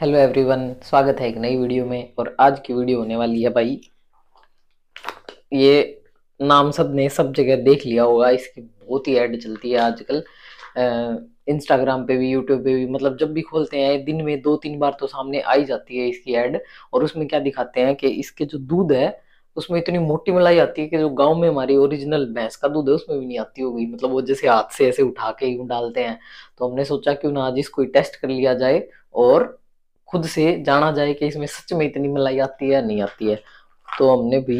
hello everyone स्वागत है एक नई वीडियो में और आज की वीडियो होने वाली है भाई ये नाम सब ने सब जगह देख लिया होगा इसकी बहुत ही ऐड चलती है आजकल इंस्टाग्राम पे भी यूट्यूब पे भी मतलब जब भी खोलते हैं दिन में दो तीन बार तो सामने आई जाती है इसकी ऐड और उसमें क्या दिखाते हैं कि इसके जो दूध है उसमें इतनी मोटी मलाई आती है कि जो गांव में हमारी ओरिजिनल भैंस का दूध है उसमें भी नहीं आती होगी मतलब वो जैसे हाथ से ऐसे उठा के ही डालते हैं तो हमने सोचा क्यों ना आज इसको टेस्ट कर लिया जाए और खुद से जाना जाए कि इसमें सच में इतनी मलाई आती है नहीं आती है तो हमने भी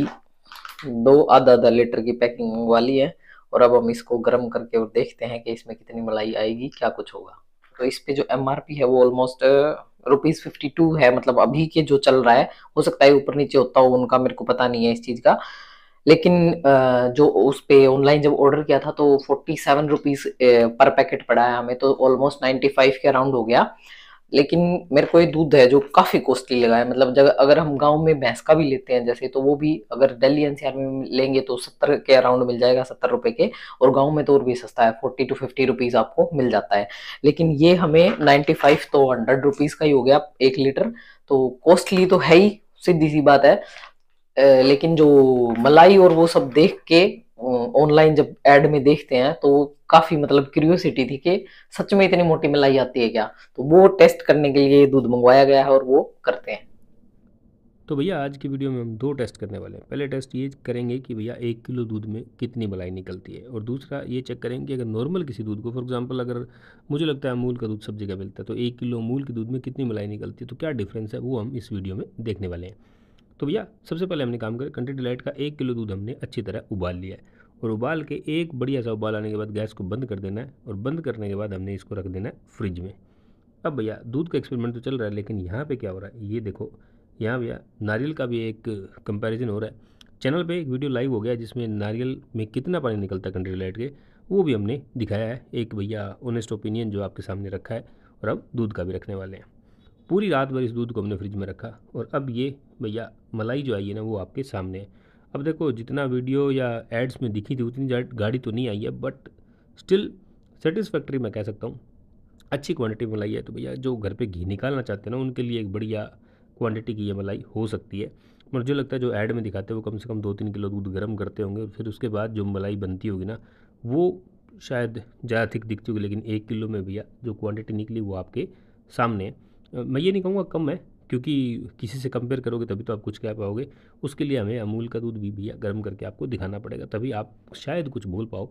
दो आधा आधा लीटर की पैकिंग मंगवा ली है और अब हम इसको गर्म करके और देखते हैं कि इसमें कितनी मलाई आएगी क्या कुछ होगा तो इस पे जो एम है वो ऑलमोस्ट रुपीज फिफ्टी टू है मतलब अभी के जो चल रहा है हो सकता है ऊपर नीचे होता हो उनका मेरे को पता नहीं है इस चीज़ का लेकिन जो उस पे ऑनलाइन जब ऑर्डर किया था तो फोर्टी सेवन रुपीज़ पर पैकेट पड़ा है हमें तो ऑलमोस्ट नाइनटी फाइव के अराउंड हो गया लेकिन मेरे को ये दूध है जो काफ़ी कॉस्टली लगा है मतलब जब अगर हम गांव में भैंस का भी लेते हैं जैसे तो वो भी अगर दिल्ली एनसीआर में लेंगे तो सत्तर के अराउंड मिल जाएगा सत्तर रुपए के और गांव में तो और भी सस्ता है फोर्टी टू फिफ्टी रुपीज़ आपको मिल जाता है लेकिन ये हमें नाइन्टी फाइव तो हंड्रेड रुपीज़ का ही हो गया एक लीटर तो कॉस्टली तो है ही सीधी सी बात है लेकिन जो मलाई और वो सब देख के ऑनलाइन जब एड में देखते हैं तो काफी मतलब क्यूरियोसिटी थी कि सच में इतनी मोटी मलाई आती है क्या तो वो टेस्ट करने के लिए दूध मंगवाया गया है और वो करते हैं तो भैया आज की वीडियो में हम दो टेस्ट करने वाले हैं पहले टेस्ट ये करेंगे कि भैया एक किलो दूध में कितनी मलाई निकलती है और दूसरा ये चेक करेंगे कि अगर नॉर्मल किसी दूध को फॉर एग्जांपल अगर मुझे लगता है अमूल का दूध सब जगह मिलता है तो एक किलो अमूल के दूध में कितनी मलाई निकलती है तो क्या डिफरेंस है वो हम इस वीडियो में देखने वाले हैं तो भैया सबसे पहले हमने काम करें कंट्री डिलाइट का एक किलो दूध हमने अच्छी तरह उबाल लिया है और उबाल के एक बढ़िया सा उबाल आने के बाद गैस को बंद कर देना है और बंद करने के बाद हमने इसको रख देना है फ्रिज में अब भैया दूध का एक्सपेरिमेंट तो चल रहा है लेकिन यहाँ पर क्या हो रहा है ये देखो यहाँ भैया नारियल का भी एक कंपेरिजन हो रहा है चैनल पर एक वीडियो लाइव हो गया जिसमें नारियल में कितना पानी निकलता है कंट्री डिलाइट के वो भी हमने दिखाया है एक भैया ऑनेस्ट ओपिनियन जो आपके सामने रखा है और अब दूध का भी रखने वाले हैं पूरी रात भर इस दूध को हमने फ्रिज में रखा और अब ये भैया मलाई जो आई है ना वो आपके सामने है अब देखो जितना वीडियो या एड्स में दिखी थी उतनी गाड़ी तो नहीं आई है बट स्टिल सेटिस्फैक्ट्री मैं कह सकता हूँ अच्छी क्वांटिटी मलाई है तो भैया जो घर पे घी निकालना चाहते हैं ना उनके लिए एक बढ़िया क्वांटिटी की ये मलाई हो सकती है मुझे लगता है जो ऐड में दिखाते हैं वो कम से कम दो तीन किलो दूध गर्म करते होंगे फिर उसके बाद जो मलाई बनती होगी ना वो शायद ज़्यादा थिक दिखती होगी लेकिन एक किलो में भैया जो क्वांटिटी निकली वो आपके सामने मैं ये नहीं कहूँगा कम है क्योंकि किसी से कंपेयर करोगे तभी तो आप कुछ कह पाओगे उसके लिए हमें अमूल का दूध भी भैया गर्म करके आपको दिखाना पड़ेगा तभी आप शायद कुछ बोल पाओ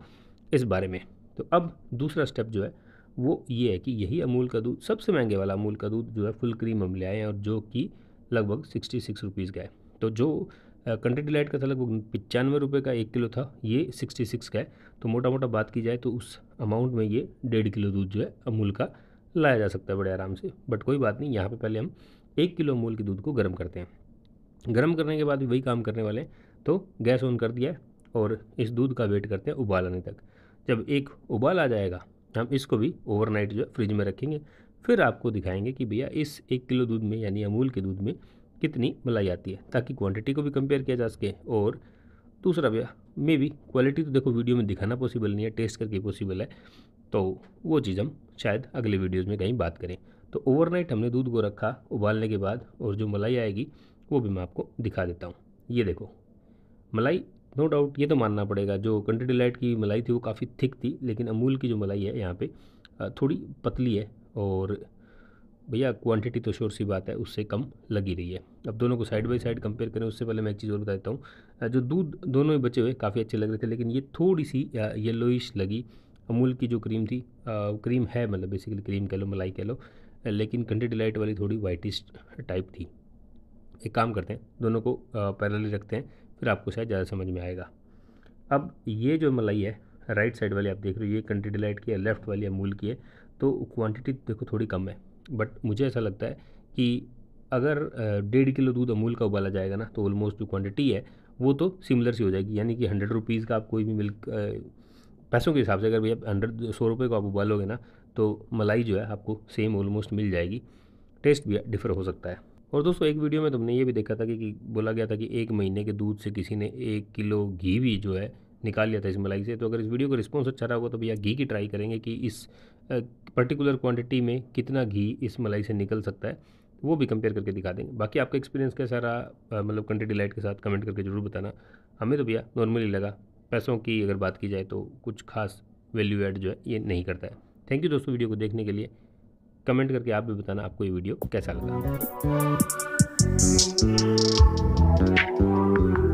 इस बारे में तो अब दूसरा स्टेप जो है वो ये है कि यही अमूल का दूध सबसे महंगे वाला अमूल का दूध जो है फुल क्रीम हम ले आए हैं और जो कि लगभग सिक्सटी सिक्स रुपीज़ का है तो जो कंट्री डिलाइट का था लगभग पचानवे रुपये का एक किलो था ये सिक्सटी सिक्स का है तो मोटा मोटा बात की जाए तो उस अमाउंट में ये डेढ़ किलो दूध जो है अमूल का लाया जा सकता है बड़े आराम से बट कोई बात नहीं यहाँ पे पहले हम एक किलो अमूल के दूध को गर्म करते हैं गर्म करने के बाद भी वही काम करने वाले हैं तो गैस ऑन कर दिया और इस दूध का वेट करते हैं उबाल आने तक जब एक उबाल आ जाएगा हम इसको भी ओवरनाइट जो है फ्रिज में रखेंगे फिर आपको दिखाएंगे कि भैया इस एक किलो दूध में यानी अमूल के दूध में कितनी मलाई आती है ताकि क्वांटिटी को भी कंपेयर किया जा सके और दूसरा भैया मे भी क्वालिटी तो देखो वीडियो में दिखाना पॉसिबल नहीं है टेस्ट करके पॉसिबल है तो वो चीज़ हम शायद अगले वीडियोज़ में कहीं बात करें तो ओवरनाइट हमने दूध को रखा उबालने के बाद और जो मलाई आएगी वो भी मैं आपको दिखा देता हूँ ये देखो मलाई नो डाउट ये तो मानना पड़ेगा जो कंट्री डिलाइट की मलाई थी वो काफ़ी थिक थी लेकिन अमूल की जो मलाई है यहाँ पे थोड़ी पतली है और भैया क्वांटिटी तो शोर सी बात है उससे कम लगी रही है अब दोनों को साइड बाय साइड कंपेयर करें उससे पहले मैं एक चीज़ और बता देता हूँ जो दूध दोनों ही बचे हुए काफ़ी अच्छे लग रहे थे लेकिन ये थोड़ी सी येलोइश लगी अमूल की जो क्रीम थी आ, क्रीम है मतलब बेसिकली क्रीम कह लो मलाई कह लो लेकिन कंट्री डिलाइट वाली थोड़ी वाइटिश टाइप थी एक काम करते हैं दोनों को पैरेलली रखते हैं फिर आपको शायद ज़्यादा समझ में आएगा अब ये जो मलाई है राइट साइड वाली आप देख रहे हो ये कंट्री डिलाइट की है लेफ़्ट वाली अमूल की है तो क्वांटिटी देखो थोड़ी कम है बट मुझे ऐसा लगता है कि अगर डेढ़ किलो दूध अमूल का उबाला जाएगा ना तो ऑलमोस्ट जो क्वांटिटी है वो तो सिमिलर सी हो जाएगी यानी कि हंड्रेड रुपीज़ का आप कोई भी मिल्क पैसों के हिसाब से अगर भैया हंड्रेड सौ रुपये को आप उबालोगे ना तो मलाई जो है आपको सेम ऑलमोस्ट मिल जाएगी टेस्ट भी डिफर हो सकता है और दोस्तों एक वीडियो में तुमने ये भी देखा था कि, कि बोला गया था कि एक महीने के दूध से किसी ने एक किलो घी भी जो है निकाल लिया था इस मलाई से तो अगर इस वीडियो का रिस्पॉन्स अच्छा रहा होगा तो भैया घी की ट्राई करेंगे कि इस पर्टिकुलर क्वान्टिटी में कितना घी इस मलाई से निकल सकता है वो भी कंपेयर करके दिखा देंगे बाकी आपका एक्सपीरियंस कैसा रहा मतलब कंट्री डिलाइट के साथ कमेंट करके जरूर बताना हमें तो भैया नॉर्मली लगा पैसों की अगर बात की जाए तो कुछ खास वैल्यू एड जो है ये नहीं करता है थैंक यू दोस्तों वीडियो को देखने के लिए कमेंट करके आप भी बताना आपको ये वीडियो कैसा लगा